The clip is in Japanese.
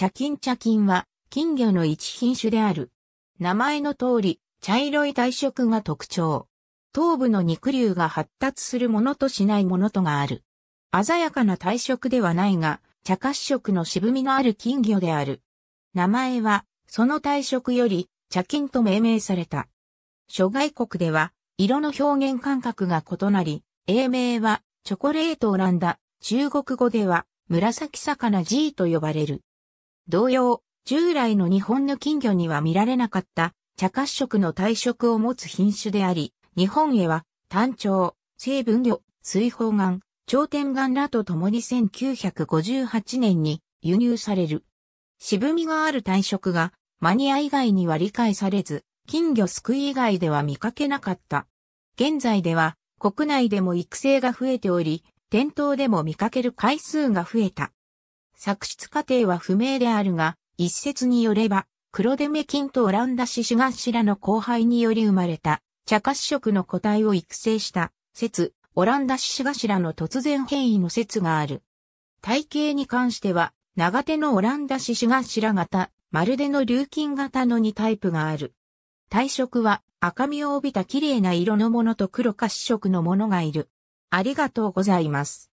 茶金茶金は金魚の一品種である。名前の通り、茶色い体色が特徴。頭部の肉瘤が発達するものとしないものとがある。鮮やかな体色ではないが、茶褐色の渋みのある金魚である。名前は、その体色より、茶金と命名された。諸外国では、色の表現感覚が異なり、英名は、チョコレートオランダ、中国語では、紫魚 G と呼ばれる。同様、従来の日本の金魚には見られなかった茶褐色の体色を持つ品種であり、日本へは単調、成分魚、水泡岩、頂点眼らと共に1958年に輸入される。渋みがある体色がマニア以外には理解されず、金魚すくい以外では見かけなかった。現在では国内でも育成が増えており、店頭でも見かける回数が増えた。作出過程は不明であるが、一説によれば、黒デメ菌とオランダシシガシラの交配により生まれた、茶褐色の個体を育成した説、オランダシシガシラの突然変異の説がある。体型に関しては、長手のオランダシシガシラ型、まるでの流金型の2タイプがある。体色は赤みを帯びた綺麗な色のものと黒褐色のものがいる。ありがとうございます。